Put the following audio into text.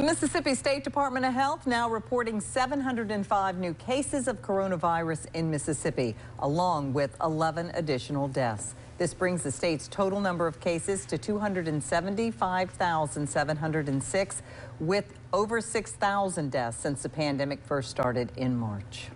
The Mississippi State Department of Health now reporting 705 new cases of coronavirus in Mississippi, along with 11 additional deaths. This brings the state's total number of cases to 275,706, with over 6,000 deaths since the pandemic first started in March.